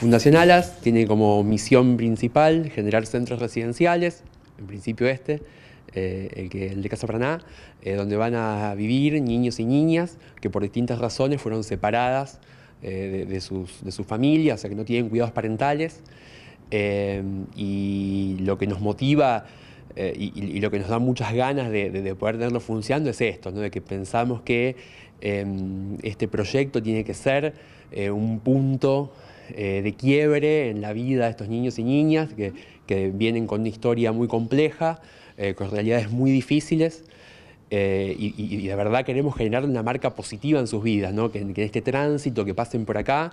Fundación Alas tiene como misión principal generar centros residenciales, en principio este, eh, el, que, el de Casa Paraná, eh, donde van a vivir niños y niñas que por distintas razones fueron separadas eh, de, sus, familias, o sea que no tienen cuidados parentales. y lo que nos motiva y, lo que nos da muchas ganas de, poder tenerlo funcionando es esto, ¿no? de que pensamos que este proyecto tiene que ser un punto eh, de quiebre en la vida de estos niños y niñas que, que vienen con una historia muy compleja, eh, con realidades muy difíciles. Eh, y, de verdad queremos generar una marca positiva en sus vidas, ¿no? que, que, este tránsito, que pasen por acá,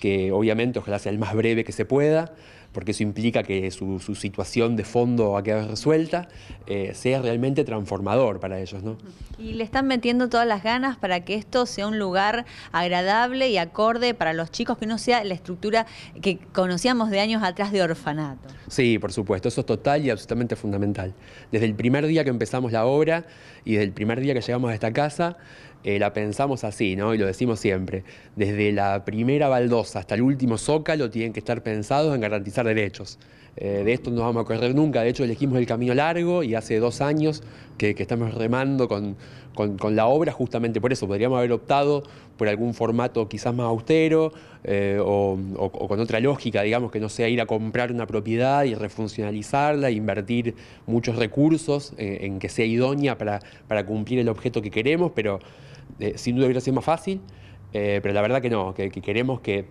que obviamente ojalá sea el más breve que se pueda, porque eso implica que su, situación de fondo a quedar resuelta, eh, sea realmente transformador para ellos. ¿no? Y le están metiendo todas las ganas para que esto sea un lugar agradable y acorde para los chicos, que no sea la estructura que conocíamos de años atrás de orfanato. Sí, por supuesto, eso es total y absolutamente fundamental. Desde el primer día que empezamos la obra y desde el primer día que llegamos a esta casa, eh, la pensamos así, ¿no? Y lo decimos siempre. Desde la primera baldosa hasta el último zócalo tienen que estar pensados en garantizar derechos. Eh, de esto no vamos a correr nunca, de hecho elegimos el camino largo y hace dos años que, estamos remando con, la obra justamente por eso. Podríamos haber optado por algún formato quizás más austero eh, o, con otra lógica, digamos, que no sea ir a comprar una propiedad y refuncionalizarla, invertir muchos recursos en, que sea idónea para, para cumplir el objeto que queremos, pero eh, sin duda hubiera sido más fácil, eh, pero la verdad que no, que, queremos que,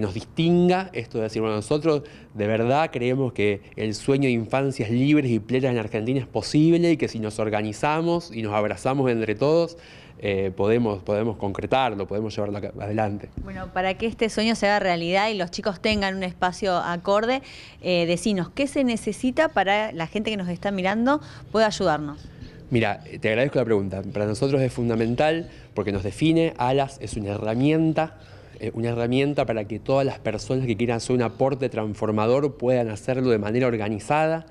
nos distinga esto de decir, bueno, nosotros de verdad creemos que el sueño de infancias libres y plenas en Argentina es posible y que si nos organizamos y nos abrazamos entre todos, eh, podemos, concretarlo, podemos llevarlo adelante. Bueno, para que este sueño se haga realidad y los chicos tengan un espacio acorde, eh, decinos, ¿qué se necesita para la gente que nos está mirando pueda ayudarnos? Mira, te agradezco la pregunta. Para nosotros es fundamental porque nos define, ALAS es una herramienta, eh, una herramienta para que todas las personas que quieran hacer un aporte transformador puedan hacerlo de manera organizada.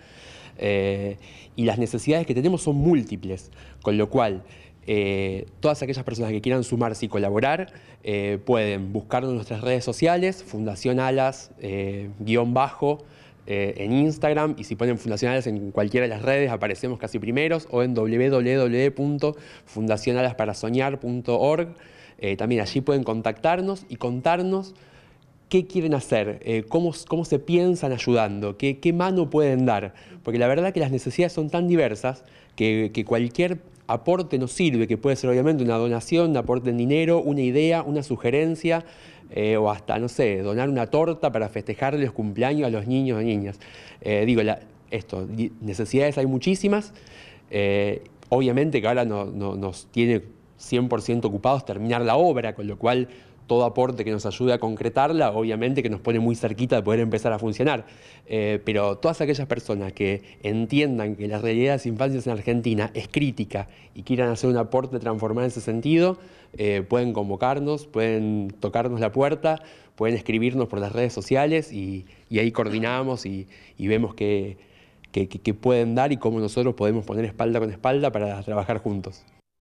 Eh, y las necesidades que tenemos son múltiples, con lo cual eh, todas aquellas personas que quieran sumarse y colaborar pueden buscarnos en nuestras redes sociales, Fundación Alas, guión bajo, eh, en Instagram y si ponen Fundacionales en cualquiera de las redes aparecemos casi primeros o en www.fundacionalasparasoñar.org. Eh, también allí pueden contactarnos y contarnos qué quieren hacer, eh, cómo, cómo, se piensan ayudando, qué, mano pueden dar, porque la verdad que las necesidades son tan diversas que, que cualquier aporte nos sirve, que puede ser obviamente una donación, un aporte en dinero, una idea, una sugerencia, eh, o hasta, no sé, donar una torta para festejar los cumpleaños a los niños o niñas. Eh, digo, esto, necesidades hay muchísimas. Eh, obviamente que ahora nos tiene 100% ocupados terminar la obra, con lo cual todo aporte que nos ayude a concretarla, obviamente que nos pone muy cerquita de poder empezar a funcionar. Eh, pero todas aquellas personas que entiendan que la realidad de las infancias en Argentina es crítica y quieran hacer un aporte transformado en ese sentido, eh, pueden convocarnos, pueden tocarnos la puerta, pueden escribirnos por las redes sociales y, ahí coordinamos y, vemos qué pueden dar y cómo nosotros podemos poner espalda con espalda para trabajar juntos.